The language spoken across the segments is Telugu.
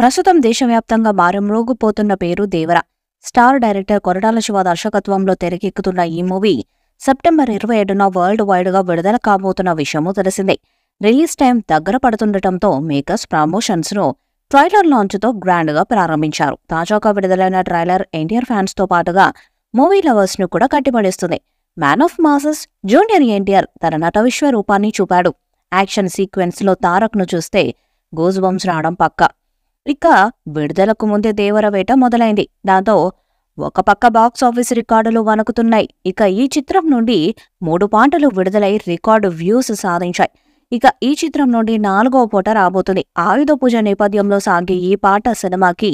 ప్రస్తుతం దేశవ్యాప్తంగా మారుమ్రోగిపోతున్న పేరు దేవర స్టార్ డైరెక్టర్ కొరటాల శివ దర్శకత్వంలో తెరకెక్కుతున్న ఈ మూవీ సెప్టెంబర్ ఇరవై ఏడున వరల్డ్ వైడ్గా విడుదల కాబోతున్న విషయము తెలిసిందే రిలీజ్ టైం దగ్గర పడుతుండటంతో మేకర్స్ ప్రమోషన్స్ను ట్రైలర్ లాంచ్తో గ్రాండ్గా ప్రారంభించారు తాజాగా విడుదలైన ట్రైలర్ ఎన్టీఆర్ ఫ్యాన్స్తో పాటుగా మూవీ లవర్స్ను కూడా కట్టిపడేస్తుంది man of masses junior NTR తన నట విశ్వరూపాన్ని చూపాడు యాక్షన్ సీక్వెన్స్లో తారక్ను చూస్తే గోజుబంస్ రావడం పక్క ఇక విడుదలకు ముందే దేవరవేట మొదలైంది దాంతో ఒక పక్క బాక్సాఫీస్ రికార్డులు వణుకుతున్నాయి ఇక ఈ చిత్రం నుండి మూడు పాటలు విడుదలై రికార్డు వ్యూస్ సాధించాయి ఇక ఈ చిత్రం నుండి నాలుగవ పూట రాబోతుంది ఆయుధ పూజ నేపథ్యంలో సాగే ఈ పాట సినిమాకి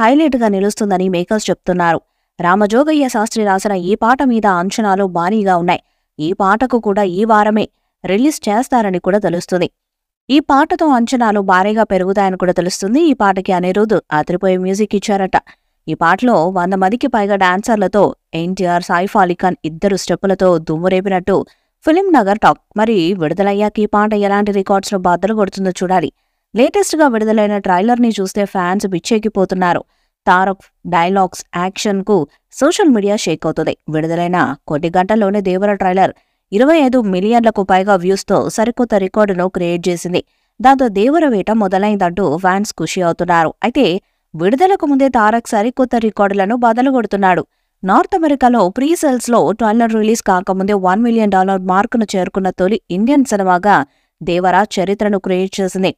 హైలైట్గా నిలుస్తుందని మేకర్స్ చెప్తున్నారు రామజోగయ్య శాస్త్రి రాసిన ఈ పాట మీద అంచనాలు భారీగా ఉన్నాయి ఈ పాటకు కూడా ఈ వారమే రిలీజ్ చేస్తారని కూడా తెలుస్తుంది ఈ పాటతో అంచనాలు భారీగా పెరుగుతాయని కూడా తెలుస్తుంది ఈ పాటకి అనిరుద్ అదిరిపోయే మ్యూజిక్ ఇచ్చారట ఈ పాటలో వంద మందికి పైగా డాన్సర్లతో ఎన్టీఆర్ సాయిఫ్ అలీఖాన్ ఇద్దరు స్టెప్పులతో దుమ్మురేపినట్టు ఫిలిం నగర్ టాక్ మరి విడుదలయ్యాక ఈ పాట ఎలాంటి లో బాధలు కొడుతుందో చూడాలి లేటెస్ట్ గా విడుదలైన ట్రైలర్ ని చూస్తే ఫ్యాన్స్ బిచ్చెక్కిపోతున్నారు తారక్ డైలాగ్స్ యాక్షన్ కు సోషల్ మీడియా షేక్ అవుతుంది విడుదలైన కొద్ది గంటల్లోనే దేవర ట్రైలర్ ఇరవై ఐదు మిలియన్లకు పైగా వ్యూస్తో సరికొత్త రికార్డును క్రియేట్ చేసింది దాంతో వేట మొదలైందంటూ ఫ్యాన్స్ ఖుషి అవుతున్నారు అయితే విడుదలకు ముందే తారక్ సరికొత్త రికార్డులను బదలుగొడుతున్నాడు నార్త్ అమెరికాలో ప్రీ సెల్స్లో ట్రైలర్ రిలీజ్ కాకముందే వన్ మిలియన్ డాలర్ మార్కును చేరుకున్న తొలి ఇండియన్ సినిమాగా దేవరా చరిత్రను క్రియేట్ చేసింది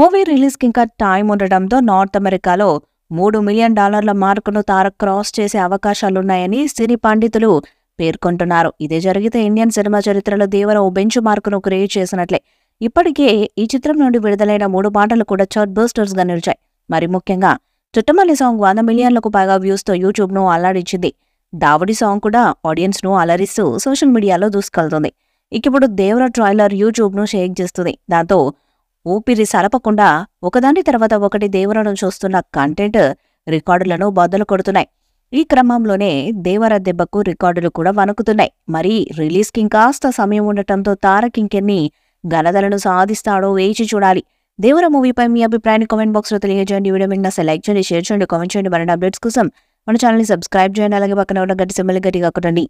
మూవీ రిలీజ్కి ఇంకా టైం ఉండడంతో నార్త్ అమెరికాలో మూడు మిలియన్ డాలర్ల మార్కును తారక్ క్రాస్ చేసే అవకాశాలున్నాయని సినీ పండితులు పేర్కొంటున్నారు ఇదే జరిగితే ఇండియన్ సినిమా చరిత్రలో దేవర ఓ బెంచ్ మార్కును క్రియేట్ చేసినట్లే ఇప్పటికే ఈ చిత్రం నుండి విడుదలైన మూడు పాటలు కూడా చార్ట్ బస్టర్స్గా నిలిచాయి మరి ముఖ్యంగా చుట్టమల్లి సాంగ్ వంద మిలియన్లకు పైగా వ్యూస్తో యూట్యూబ్ను అల్లాడించింది దావుడి సాంగ్ కూడా ఆడియన్స్ ను అలరిస్తూ సోషల్ మీడియాలో దూసుకెళ్తుంది ఇక ఇప్పుడు దేవర ట్రైలర్ యూట్యూబ్ను షేక్ చేస్తుంది దాంతో ఊపిరి సలపకుండా ఒకదాని తర్వాత ఒకటి దేవరను చూస్తున్న కంటెంట్ రికార్డులను బద్దలు కొడుతున్నాయి ఈ క్రమంలోనే దేవర దెబ్బకు రికార్డులు కూడా వణుకుతున్నాయి మరి రిలీజ్కి ఇంకాస్త సమయం ఉండటంతో తారక్ ఇంకెన్ని గలదలను సాధిస్తాడో వేచి చూడాలి దేవర మూవీపై మీ అభిప్రాయాన్ని కామెంట్ బాక్స్లో తెలియజేయండి వీడియో మీకు నచ్చ లైక్ చేయండి షేర్ చేయండి కామెంట్ చేయండి మరిన్ని అప్డేట్స్ కోసం మన ఛానల్ని సబ్స్క్రైబ్ చేయండి అలాగే పక్కన ఉన్న గట్టి సింబల్ గట్టిగా కొట్టండి